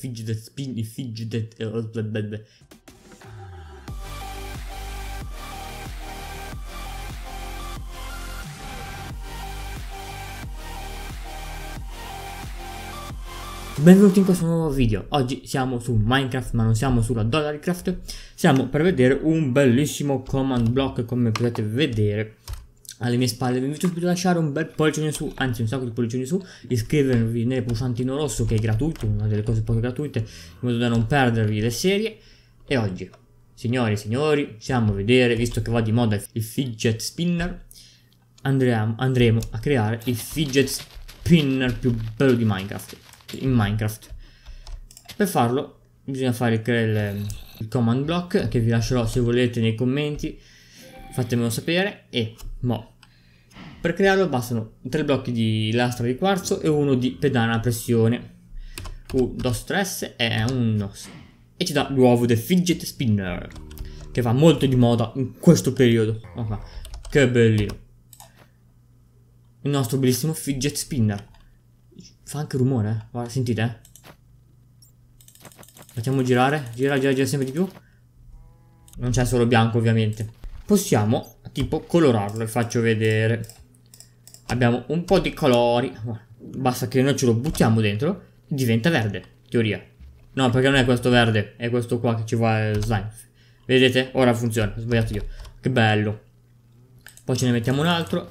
fidget spin, fidget... Eh, Benvenuti in questo nuovo video, oggi siamo su Minecraft ma non siamo sulla Dollarcraft Siamo per vedere un bellissimo command block come potete vedere alle mie spalle vi invito subito a lasciare un bel pollicione su anzi un sacco di pollicioni su iscrivervi nel pulsantino rosso che è gratuito una delle cose poco gratuite in modo da non perdervi le serie e oggi signori e signori siamo a vedere visto che va di moda il fidget spinner andremo, andremo a creare il fidget spinner più bello di minecraft in minecraft per farlo bisogna fare il, il command block che vi lascerò se volete nei commenti fatemelo sapere e mo. Per crearlo bastano tre blocchi di lastra di quarzo e uno di pedana a pressione. U DOS 3 è un e ci dà l'uovo del fidget spinner che va molto di moda in questo periodo. Okay. Oh, che bellino. Il nostro bellissimo fidget spinner. Fa anche rumore, eh? Guarda, sentite? Eh. Facciamo girare, gira, gira, gira sempre di più. Non c'è solo bianco ovviamente possiamo tipo colorarlo e faccio vedere abbiamo un po' di colori basta che noi ce lo buttiamo dentro diventa verde teoria no perché non è questo verde è questo qua che ci va slime vedete ora funziona ho sbagliato io che bello poi ce ne mettiamo un altro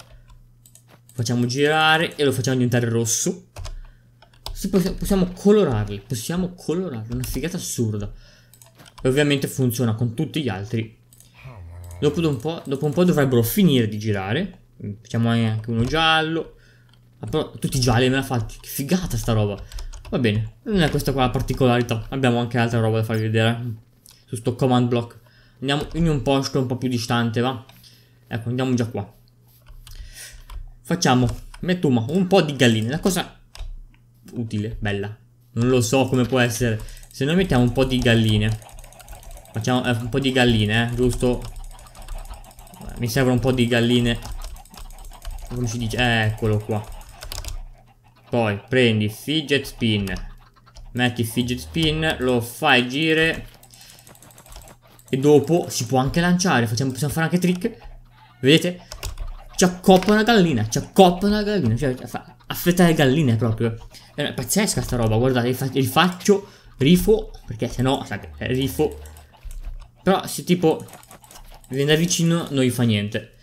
facciamo girare e lo facciamo diventare rosso sì, possiamo, possiamo colorarli possiamo colorarli una figata assurda e ovviamente funziona con tutti gli altri Dopo un, po', dopo un po' dovrebbero finire di girare. Facciamo anche uno giallo. Ah, però tutti gialli me la fatti. Che figata sta roba. Va bene, non è questa qua la particolarità. Abbiamo anche altra roba da farvi vedere. Su sto command block. Andiamo in un posto un po' più distante, va? Ecco, andiamo già qua. Facciamo, mettiamo un po' di galline. La cosa utile, bella. Non lo so come può essere. Se noi mettiamo un po' di galline. Facciamo eh, un po' di galline, eh, giusto? Mi servono un po' di galline. Come si dice? Eh, eccolo qua. Poi prendi fidget spin. Metti fidget spin, lo fai girare. E dopo si può anche lanciare. Facciamo, possiamo fare anche trick. Vedete? Ci accoppa una gallina. Ci accoppa una gallina. Cioè, affettare galline proprio. È pazzesca sta roba. Guardate, il faccio rifo. Perché se no, rifo. Però se tipo viene da vicino non gli fa niente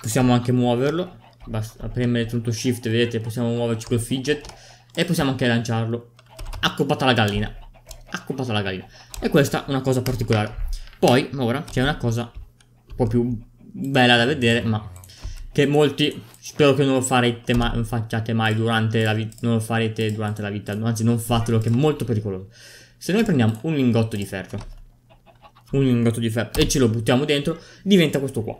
possiamo anche muoverlo basta premere tutto shift vedete possiamo muoverci col fidget e possiamo anche lanciarlo accoppata la gallina accoppata la gallina e questa è una cosa particolare poi ora c'è una cosa un po' più bella da vedere ma che molti spero che non lo farete mai, non facciate mai durante la vita non lo farete durante la vita anzi non fatelo che è molto pericoloso se noi prendiamo un lingotto di ferro un ingoto di ferro e ce lo buttiamo dentro, diventa questo qua.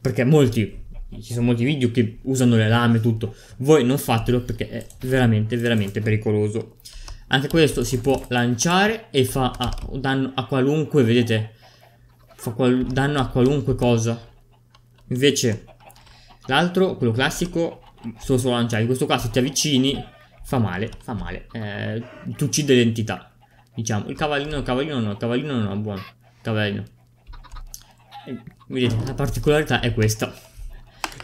Perché molti, ci sono molti video che usano le lame e tutto. Voi non fatelo perché è veramente, veramente pericoloso. Anche questo si può lanciare e fa a, danno a qualunque, vedete, fa qual, danno a qualunque cosa. Invece l'altro, quello classico, solo solo lanciare. In questo caso ti avvicini, fa male, fa male. Eh, ti uccide l'entità. Diciamo, il cavallino, il cavallino no, il cavallino no, buono cavallo. Vedete, la particolarità è questa.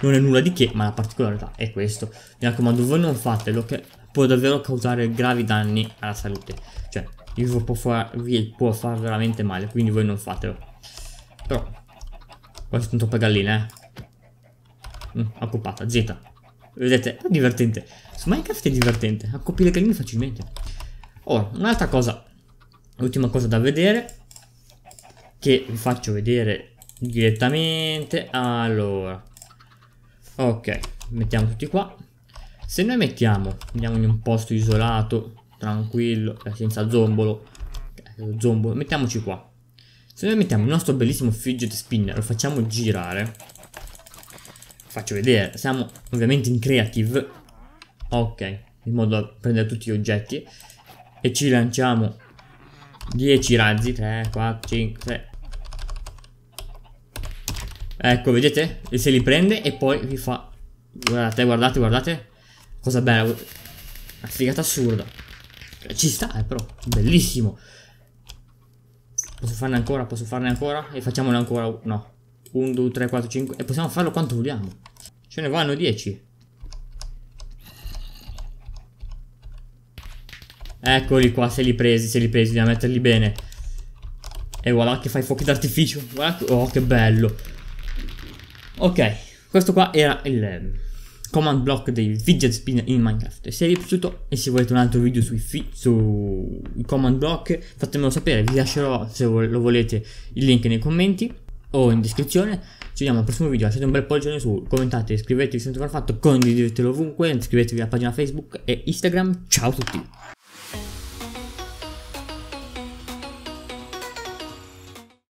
Non è nulla di che, ma la particolarità è questo. Mi raccomando, voi non fatelo, che può davvero causare gravi danni alla salute. Cioè, il virus vi può far veramente male, quindi voi non fatelo. Però, quasi sono troppe galline, eh. Mm, occupata, Z. Vedete, è divertente. Su Minecraft è divertente, accoppi le galline facilmente. Ora, un'altra cosa, l'ultima cosa da vedere che vi faccio vedere direttamente allora ok mettiamo tutti qua se noi mettiamo andiamo in un posto isolato tranquillo eh, senza zombolo eh, zombolo mettiamoci qua se noi mettiamo il nostro bellissimo fidget spinner lo facciamo girare faccio vedere siamo ovviamente in creative ok in modo da prendere tutti gli oggetti e ci lanciamo 10 razzi 3, 4, 5, 6 Ecco, vedete? E se li prende e poi vi fa... Guardate, guardate, guardate. Cosa bella. Una figata assurda. Ci sta, eh, però. Bellissimo. Posso farne ancora, posso farne ancora. E facciamone ancora... No. 1, 2, 3, 4, 5. E possiamo farlo quanto vogliamo. Ce ne vanno 10. Eccoli qua, se li presi, se li presi, bisogna metterli bene. E voilà che fai fuochi d'artificio. oh, che bello. Ok, questo qua era il ehm, command block dei fidget spin in Minecraft. Se vi è piaciuto e se volete un altro video sui, sui command block, fatemelo sapere. Vi lascerò, se lo volete, il link nei commenti o in descrizione. Ci vediamo al prossimo video, lasciate un bel pollice su, commentate, iscrivetevi se non l'avete fatto, condividetelo ovunque, iscrivetevi alla pagina Facebook e Instagram. Ciao a tutti!